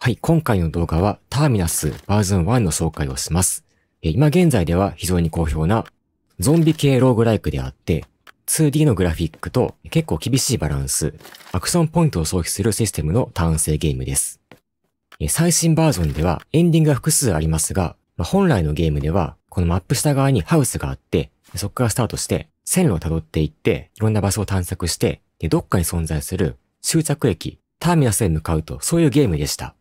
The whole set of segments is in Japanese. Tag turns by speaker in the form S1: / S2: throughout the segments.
S1: はい、今回の動画はターミナスバージョン1の紹介をします。今現在では非常に好評なゾンビ系ローグライクであって、2D のグラフィックと結構厳しいバランス、アクションポイントを消費するシステムのターン制ゲームです。最新バージョンではエンディングが複数ありますが、本来のゲームではこのマップ下側にハウスがあって、そこからスタートして線路を辿っていって、いろんな場所を探索して、どっかに存在する終着駅、ターミナスへ向かうと、そういうゲームでした。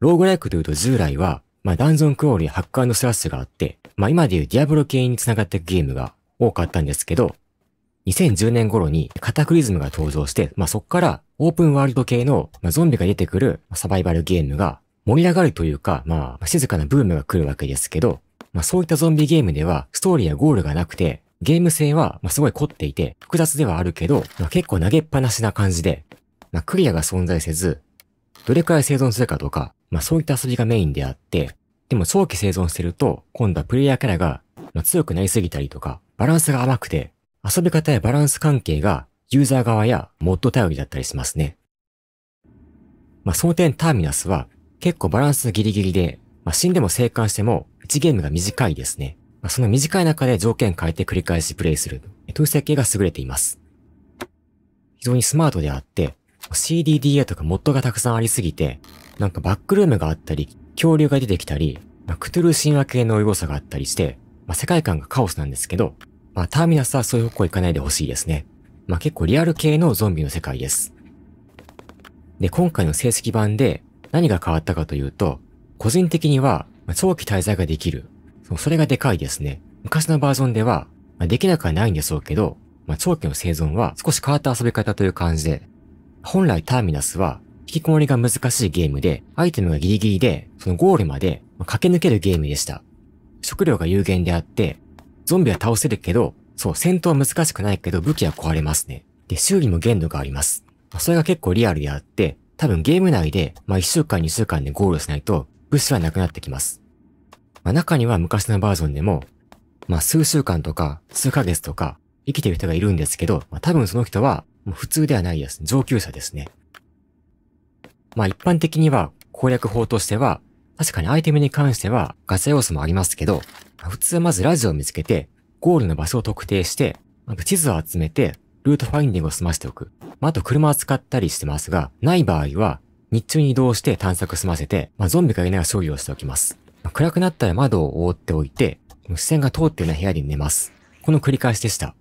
S1: ローグライクというと従来は、まあ、ダンゾンクロールやハッカーのスラッシュがあって、まあ、今でいうディアブロ系に繋がっていくゲームが多かったんですけど、2010年頃にカタクリズムが登場して、まあ、そこからオープンワールド系の、まあ、ゾンビが出てくるサバイバルゲームが盛り上がるというか、まあ、静かなブームが来るわけですけど、まあ、そういったゾンビゲームではストーリーやゴールがなくて、ゲーム性は、まあ、すごい凝っていて、複雑ではあるけど、まあ、結構投げっぱなしな感じで、まあ、クリアが存在せず、どれくらい生存するかとか、まあそういった遊びがメインであって、でも早期生存してると、今度はプレイヤーキャラが、まあ、強くなりすぎたりとか、バランスが甘くて、遊び方やバランス関係がユーザー側やモッド頼りだったりしますね。まあその点ターミナスは結構バランスギリギリで、まあ死んでも生還しても1ゲームが短いですね。まあ、その短い中で条件変えて繰り返しプレイするという設計が優れています。非常にスマートであって、CDDA とかモッドがたくさんありすぎて、なんかバックルームがあったり、恐竜が出てきたり、まあ、クトゥルー神話系の要素があったりして、まあ、世界観がカオスなんですけど、まあ、ターミナスはそういう方向行かないでほしいですね。まあ、結構リアル系のゾンビの世界です。で、今回の成績版で何が変わったかというと、個人的には長期滞在ができる。それがでかいですね。昔のバージョンでは、まあ、できなくはないんでしょうけど、まあ、長期の生存は少し変わった遊び方という感じで、本来ターミナスは引きこもりが難しいゲームで、アイテムがギリギリで、そのゴールまで駆け抜けるゲームでした。食料が有限であって、ゾンビは倒せるけど、そう、戦闘は難しくないけど武器は壊れますね。で、修理も限度があります。それが結構リアルであって、多分ゲーム内で、まあ1週間2週間でゴールしないと、物資はなくなってきます。まあ中には昔のバージョンでも、まあ数週間とか数ヶ月とか生きてる人がいるんですけど、まあ多分その人はもう普通ではないやつ、上級者ですね。まあ一般的には攻略法としては、確かにアイテムに関してはガチャ要素もありますけど、普通はまずラジオを見つけて、ゴールの場所を特定して、な地図を集めて、ルートファインディングを済ませておく。まあ、あと車を使ったりしてますが、ない場合は、日中に移動して探索済ませて、まあ、ゾンビがいない処理をしておきます。まあ、暗くなったら窓を覆っておいて、視線が通っていない部屋に寝ます。この繰り返しでした。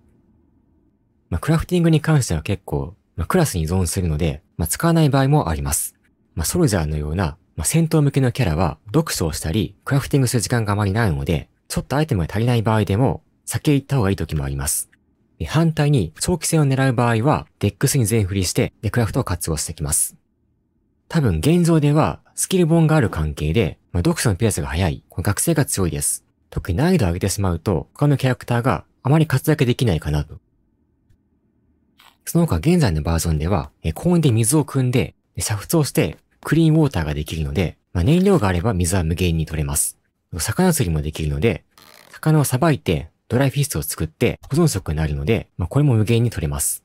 S1: まあ、クラフティングに関しては結構、まあ、クラスに依存するので、まあ、使わない場合もあります。まあ、ソルジャーのような、まあ、戦闘向けのキャラは読書をしたり、クラフティングする時間があまりないので、ちょっとアイテムが足りない場合でも、先へ行った方がいい時もあります。反対に、長期戦を狙う場合は、デックスに全振りして、で、クラフトを活用してきます。多分、現状では、スキル本がある関係で、まあ、読書のペースが速い、この学生が強いです。特に難易度を上げてしまうと、他のキャラクターがあまり活躍できないかなとその他現在のバージョンでは、高温で水を汲んで、煮沸をしてクリーンウォーターができるので、まあ、燃料があれば水は無限に取れます。魚釣りもできるので、魚をさばいてドライフィストを作って保存食になるので、まあ、これも無限に取れます。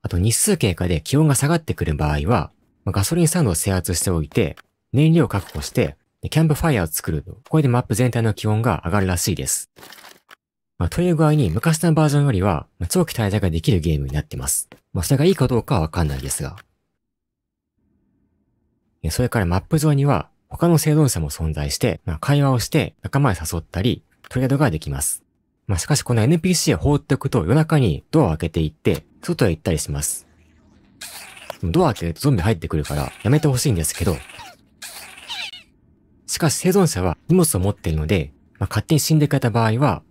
S1: あと日数経過で気温が下がってくる場合は、まあ、ガソリンスタンドを制圧しておいて、燃料を確保して、キャンプファイヤーを作ると、これでマップ全体の気温が上がるらしいです。まあ、という具合に昔のバージョンよりは、まあ、長期滞在ができるゲームになってます。まあ、それがいいかどうかはわかんないですが。それからマップ上には、他の生存者も存在して、まあ、会話をして仲間へ誘ったり、トレードができます。まあ、しかしこの NPC を放っておくと夜中にドアを開けていって、外へ行ったりします。ドア開けるとゾンビ入ってくるからやめてほしいんですけど、しかし生存者は荷物を持っているので、まあ、勝手に死んでくれた場合は、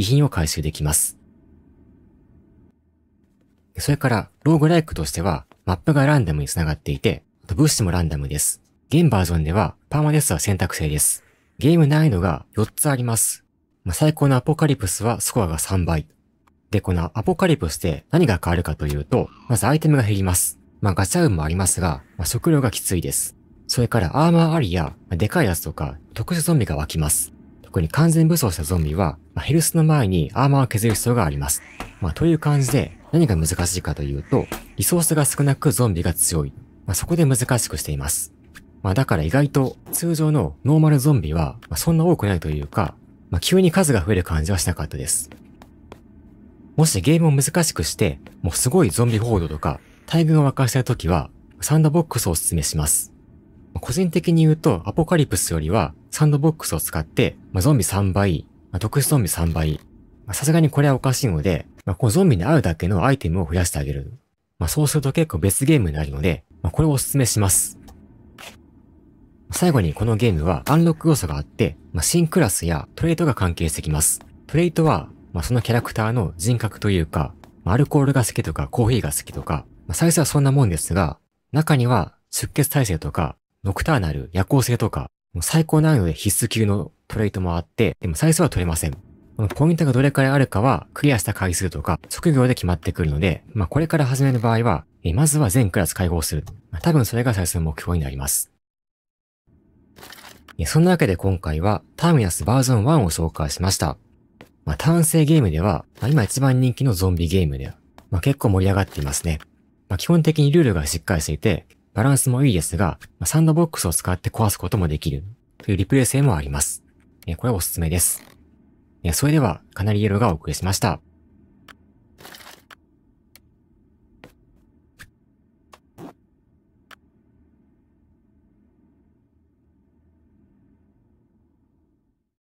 S1: 遺品を回収できます。それから、ローグライクとしては、マップがランダムに繋がっていて、あと物資もランダムです。現バージョンでは、パーマデスは選択制です。ゲーム難易度が4つあります。まあ、最高のアポカリプスはスコアが3倍。で、このアポカリプスで何が変わるかというと、まずアイテムが減ります。まあガチャ運もありますが、まあ、食料がきついです。それからアーマーありや、まあ、でかいやつとか特殊ゾンビが湧きます。特に完全武装したゾンビは、まあ、ヘルスの前にアーマーを削る必要があります。まあ、という感じで、何が難しいかというと、リソースが少なくゾンビが強い。まあ、そこで難しくしています。まあ、だから意外と通常のノーマルゾンビは、まそんな多くないというか、まあ、急に数が増える感じはしなかったです。もしゲームを難しくして、もうすごいゾンビ報道とか、大群を沸かしたい時は、サンドボックスをお勧めします。個人的に言うと、アポカリプスよりは、サンドボックスを使って、まあ、ゾンビ3倍、まあ、特殊ゾンビ3倍、さすがにこれはおかしいので、まあ、このゾンビに合うだけのアイテムを増やしてあげる。まあ、そうすると結構別ゲームになるので、まあ、これをお勧めします。最後にこのゲームはアンロック要素があって、まあ、新クラスやトレートが関係してきます。トレートは、まあ、そのキャラクターの人格というか、まあ、アルコールが好きとかコーヒーが好きとか、まあ、最初はそんなもんですが、中には出血耐性とかノクターナル、夜行性とか、もう最高難易度で必須級のトレイトもあって、でも最初は取れません。このポイントがどれくらいあるかは、クリアした回数とか、職業で決まってくるので、まあ、これから始める場合は、えまずは全クラス解放する。まあ、多分それが最初の目標になります。そんなわけで今回は、ターミナスバージョン1を紹介しました。まあ、単性ゲームでは、まあ、今一番人気のゾンビゲームで、まあ、結構盛り上がっていますね。まあ、基本的にルールがしっかりしていて、バランスもいいですが、サンドボックスを使って壊すこともできるというリプレイ性もあります。これはおすすめです。それでは、かなり色がお送りしました。